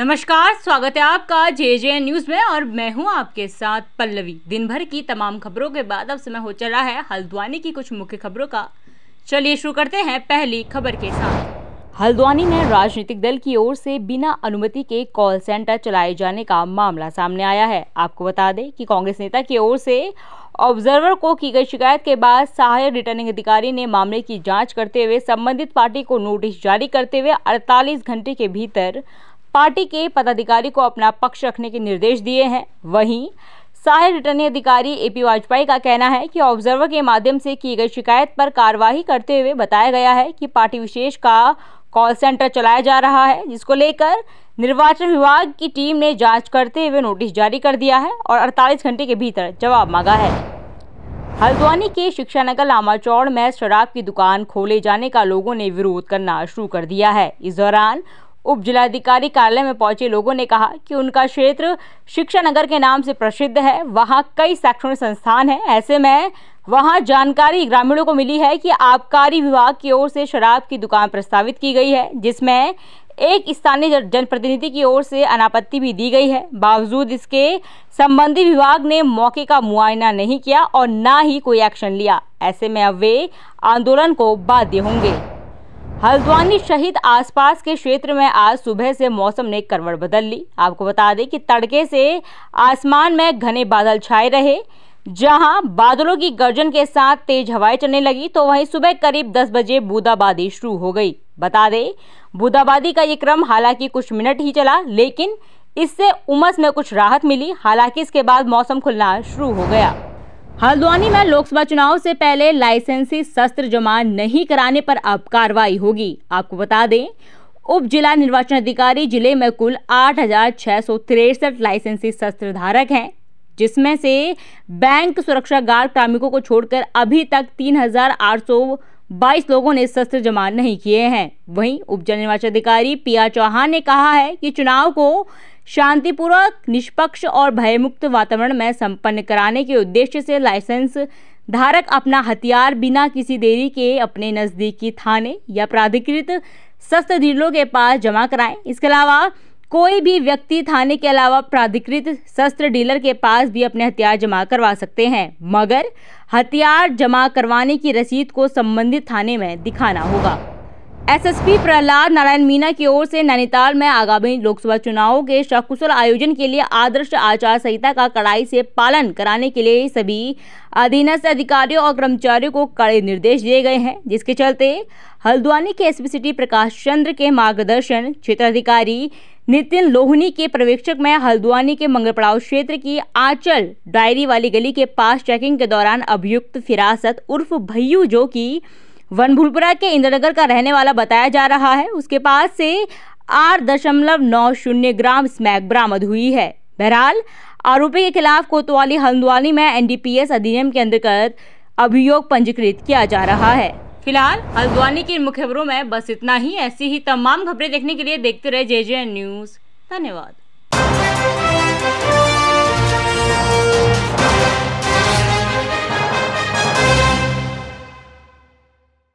नमस्कार स्वागत है आपका जे जे न्यूज़ में और मैं हूं आपके साथ पल्लवी दिन भर की तमाम खबरों के बाद अब समय हो चला है हल्द्वानी की कुछ मुख्य खबरों का चलिए शुरू करते हैं पहली खबर के साथ हल्द्वानी में राजनीतिक दल की ओर से बिना अनुमति के कॉल सेंटर चलाए जाने का मामला सामने आया है आपको बता दें कि कांग्रेस नेता की ओर से ऑब्जर्वर को की गई शिकायत के बाद सहायक रिटर्निंग अधिकारी ने मामले की जांच करते हुए संबंधित पार्टी को नोटिस जारी करते हुए 48 घंटे के भीतर पार्टी के पदाधिकारी को अपना पक्ष रखने के निर्देश दिए हैं वहीं सहायक रिटर्निंग अधिकारी एपी वाजपेयी का कहना है कि ऑब्जर्वर के माध्यम से की गई शिकायत पर कार्रवाई करते हुए बताया गया है कि पार्टी विशेष का कॉल सेंटर चलाया जा रहा है जिसको लेकर निर्वाचन विभाग की टीम ने जांच करते हुए नोटिस जारी कर दिया है और 48 घंटे के भीतर जवाब मांगा है हल्द्वानी के शिक्षा नगर लामाचौड़ में शराब की दुकान खोले जाने का लोगों ने विरोध करना शुरू कर दिया है इस दौरान उप जिलाधिकारी कार्यालय में पहुंचे लोगों ने कहा कि उनका क्षेत्र शिक्षा नगर के नाम से प्रसिद्ध है वहाँ कई शैक्षणिक संस्थान हैं ऐसे में वहाँ जानकारी ग्रामीणों को मिली है कि आबकारी विभाग की ओर से शराब की दुकान प्रस्तावित की गई है जिसमें एक स्थानीय जनप्रतिनिधि की ओर से अनापत्ति भी दी गई है बावजूद इसके संबंधी विभाग ने मौके का मुआयना नहीं किया और ना ही कोई एक्शन लिया ऐसे में अब वे आंदोलन को बाध्य होंगे हल्द्वानी शहीद आसपास के क्षेत्र में आज सुबह से मौसम ने करवट बदल ली आपको बता दें कि तड़के से आसमान में घने बादल छाए रहे जहां बादलों की गर्जन के साथ तेज हवाएं चलने लगी तो वहीं सुबह करीब 10 बजे बूंदाबादी शुरू हो गई बता दें बूंदाबादी का ये क्रम हालांकि कुछ मिनट ही चला लेकिन इससे उमस में कुछ राहत मिली हालांकि इसके बाद मौसम खुलना शुरू हो गया हल्द्वानी में लोकसभा चुनाव से पहले लाइसेंसी शस्त्र जमा नहीं कराने पर अब कार्रवाई होगी आपको बता दें उप जिला निर्वाचन अधिकारी जिले में कुल आठ लाइसेंसी शस्त्र धारक हैं जिसमें से बैंक सुरक्षा गार्ड कार्मिकों को छोड़कर अभी तक 3,822 लोगों ने शस्त्र जमा नहीं किए हैं वहीं उप जिला निर्वाचन अधिकारी पी चौहान ने कहा है कि चुनाव को शांतिपूर्वक निष्पक्ष और भयमुक्त वातावरण में संपन्न कराने के उद्देश्य से लाइसेंस धारक अपना हथियार बिना किसी देरी के अपने नज़दीकी थाने या प्राधिकृत शस्त्र डीलरों के पास जमा कराएं इसके अलावा कोई भी व्यक्ति थाने के अलावा प्राधिकृत शस्त्र डीलर के पास भी अपने हथियार जमा करवा सकते हैं मगर हथियार जमा करवाने की रसीद को संबंधित थाने में दिखाना होगा एसएसपी प्रहलाद नारायण मीना की ओर से नैनीताल में आगामी लोकसभा चुनावों के सकुशल आयोजन के लिए आदर्श आचार संहिता का कड़ाई से पालन कराने के लिए सभी अधीनस्थ अधिकारियों और कर्मचारियों को कड़े निर्देश दिए गए हैं जिसके चलते हल्द्वानी के एसपी सिटी प्रकाश चंद्र के मार्गदर्शन क्षेत्राधिकारी नितिन लोहनी के पर्यवेक्षक में हल्द्वानी के मंगलपड़ाव क्षेत्र की आंचल डायरी वाली गली के पास चेकिंग के दौरान अभियुक्त फिरासत उर्फ भैयू जो की वनभूलपुरा के इंद्रनगर का रहने वाला बताया जा रहा है उसके पास से आठ दशमलव नौ शून्य ग्राम स्मैक बरामद हुई है बहरहाल आरोपी के खिलाफ कोतवाली हल्द्वानी में एनडीपीएस अधिनियम के अंतर्गत अभियोग पंजीकृत किया जा रहा है फिलहाल हल्द्वानी की मुख्य खबरों में बस इतना ही ऐसी ही तमाम खबरें देखने के लिए देखते रहे जे न्यूज़ धन्यवाद